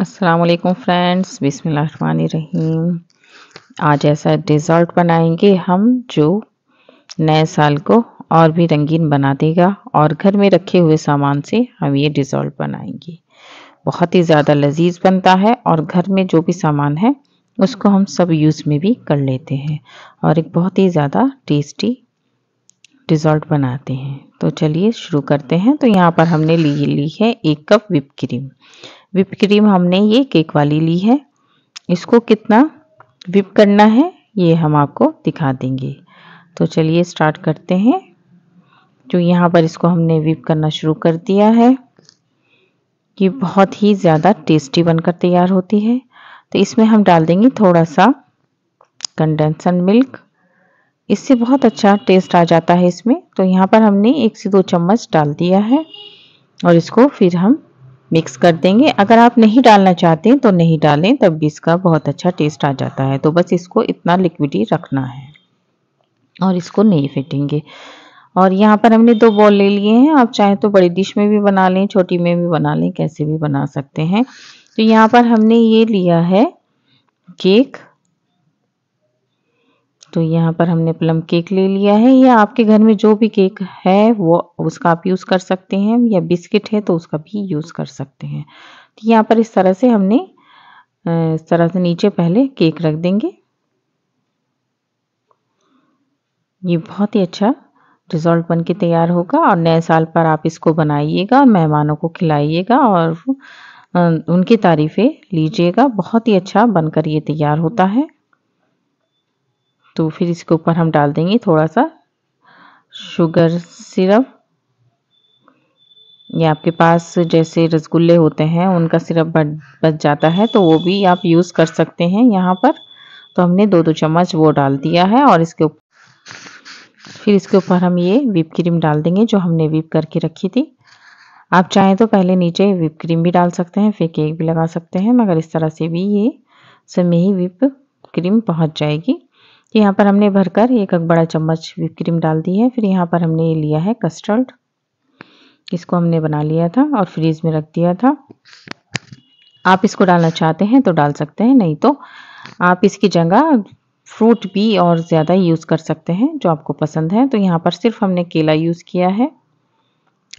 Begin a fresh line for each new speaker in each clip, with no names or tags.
अस्सलाम फ्रेंड्स रहीम आज ऐसा डिज़र्ट बनाएंगे हम जो नए साल को और भी रंगीन बना देगा और घर में रखे हुए सामान से हम ये डिज़र्ट बनाएंगे बहुत ही ज़्यादा लजीज बनता है और घर में जो भी सामान है उसको हम सब यूज़ में भी कर लेते हैं और एक बहुत ही ज़्यादा टेस्टी डिज़र्ट बनाते हैं तो चलिए शुरू करते हैं तो यहाँ पर हमने ली ली है एक cup whip cream whip cream हमने ये केक वाली ली है इसको कितना विप करना है ये हम आपको दिखा देंगे तो चलिए स्टार्ट करते हैं जो यहाँ पर इसको हमने विप करना शुरू कर दिया है ये बहुत ही ज़्यादा टेस्टी बनकर तैयार होती है तो इसमें हम डाल देंगे थोड़ा सा कंडेंसन मिल्क इससे बहुत अच्छा टेस्ट आ जाता है इसमें तो यहाँ पर हमने एक से दो चम्मच डाल दिया है और इसको फिर हम मिक्स कर देंगे अगर आप नहीं डालना चाहते हैं तो नहीं डालें तब भी इसका बहुत अच्छा टेस्ट आ जाता है तो बस इसको इतना लिक्विडी रखना है और इसको नहीं फिटेंगे और यहाँ पर हमने दो बॉल ले लिए हैं आप चाहे तो बड़ी डिश में भी बना लें छोटी में भी बना लें कैसे भी बना सकते हैं तो यहाँ पर हमने ये लिया है केक तो यहाँ पर हमने प्लम केक ले लिया है या आपके घर में जो भी केक है वो उसका आप यूज़ कर सकते हैं या बिस्किट है तो उसका भी यूज़ कर सकते हैं तो यहाँ पर इस तरह से हमने इस तरह से नीचे पहले केक रख देंगे ये बहुत ही अच्छा रिजॉल्ट बन के तैयार होगा और नए साल पर आप इसको बनाइएगा और मेहमानों को खिलाइएगा और उनकी तारीफ़ें लीजिएगा बहुत ही अच्छा बनकर ये तैयार होता है तो फिर इसके ऊपर हम डाल देंगे थोड़ा सा शुगर सिरप या आपके पास जैसे रसगुल्ले होते हैं उनका सिरप बच जाता है तो वो भी आप यूज़ कर सकते हैं यहाँ पर तो हमने दो दो चम्मच वो डाल दिया है और इसके ऊपर फिर इसके ऊपर हम ये विप क्रीम डाल देंगे जो हमने विप करके रखी थी आप चाहें तो पहले नीचे विप क्रीम भी डाल सकते हैं फिर केक भी लगा सकते हैं मगर इस तरह से भी ये समय ही विप क्रीम पहुँच जाएगी यहाँ पर हमने भरकर एक बड़ा चम्मच विप क्रीम डाल दी है फिर यहाँ पर हमने ये लिया है कस्टर्ड इसको हमने बना लिया था और फ्रीज में रख दिया था आप इसको डालना चाहते हैं तो डाल सकते हैं नहीं तो आप इसकी जगह फ्रूट भी और ज़्यादा यूज़ कर सकते हैं जो आपको पसंद है तो यहाँ पर सिर्फ हमने केला यूज़ किया है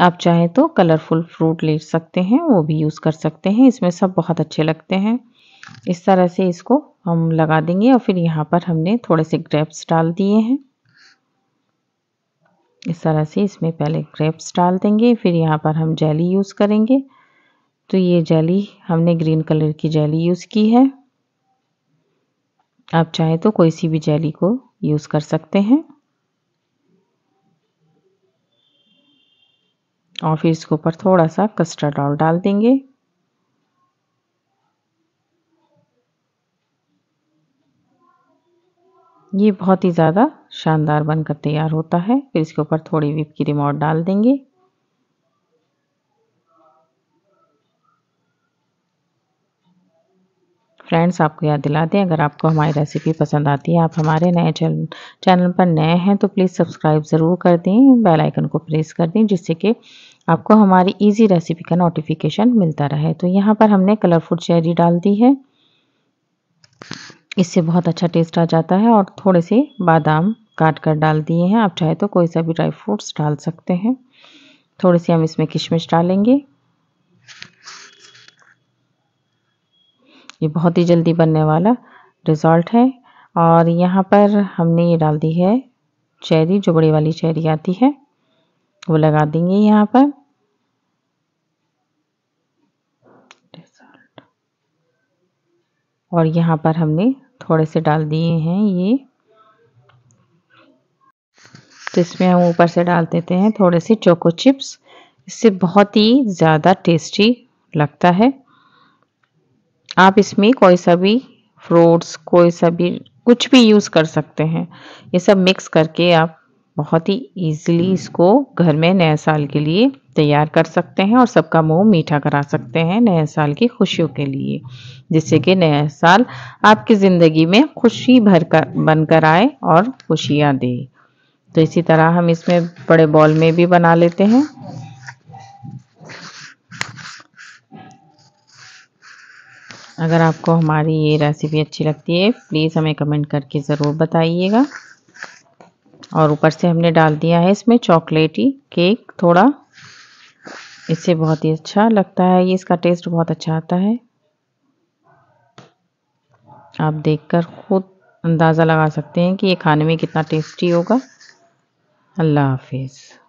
आप चाहें तो कलरफुल फ्रूट ले सकते हैं वो भी यूज़ कर सकते हैं इसमें सब बहुत अच्छे लगते हैं इस तरह से इसको हम लगा देंगे और फिर यहाँ पर हमने थोड़े से ग्रेप्स डाल दिए हैं इस तरह से इसमें पहले ग्रेप्स डाल देंगे फिर यहाँ पर हम जेली यूज़ करेंगे तो ये जेली हमने ग्रीन कलर की जेली यूज़ की है आप चाहें तो कोई सी भी जेली को यूज़ कर सकते हैं और फिर इसके ऊपर थोड़ा सा कस्टर्ड ऑयल डाल देंगे ये बहुत ही ज़्यादा शानदार बनकर तैयार होता है फिर इसके ऊपर थोड़ी विप की रिमोट डाल देंगे फ्रेंड्स आपको याद दिला दें अगर आपको हमारी रेसिपी पसंद आती है आप हमारे नए चैनल चैनल पर नए हैं तो प्लीज़ सब्सक्राइब ज़रूर कर दें बेल आइकन को प्रेस कर दें जिससे कि आपको हमारी इजी रेसिपी का नोटिफिकेशन मिलता रहे तो यहाँ पर हमने कलरफुल चेरी डाल दी है इससे बहुत अच्छा टेस्ट आ जाता है और थोड़े से बादाम काट कर डाल दिए हैं आप चाहे तो कोई सा भी ड्राई फ्रूट्स डाल सकते हैं थोड़े से हम इसमें किशमिश डालेंगे ये बहुत ही जल्दी बनने वाला रिजॉल्ट है और यहाँ पर हमने ये डाल दी है चेरी जो बड़ी वाली चेरी आती है वो लगा देंगे यहाँ पर और यहाँ पर हमने थोड़े से डाल दिए हैं ये तो इसमें हम ऊपर से डाल देते हैं थोड़े से चोको चिप्स इससे बहुत ही ज़्यादा टेस्टी लगता है आप इसमें कोई सा भी फ्रूट्स कोई सा भी कुछ भी यूज़ कर सकते हैं ये सब मिक्स करके आप बहुत ही इजीली इसको घर में नए साल के लिए तैयार कर सकते हैं और सबका मुंह मीठा करा सकते हैं नए साल की खुशियों के लिए जिससे कि नया साल आपकी ज़िंदगी में खुशी भर कर बनकर आए और खुशियाँ दे तो इसी तरह हम इसमें बड़े बॉल में भी बना लेते हैं अगर आपको हमारी ये रेसिपी अच्छी लगती है प्लीज़ हमें कमेंट करके ज़रूर बताइएगा और ऊपर से हमने डाल दिया है इसमें चॉकलेटी केक थोड़ा इससे बहुत ही अच्छा लगता है ये इसका टेस्ट बहुत अच्छा आता है आप देखकर खुद अंदाज़ा लगा सकते हैं कि ये खाने में कितना टेस्टी होगा अल्लाह हाफिज़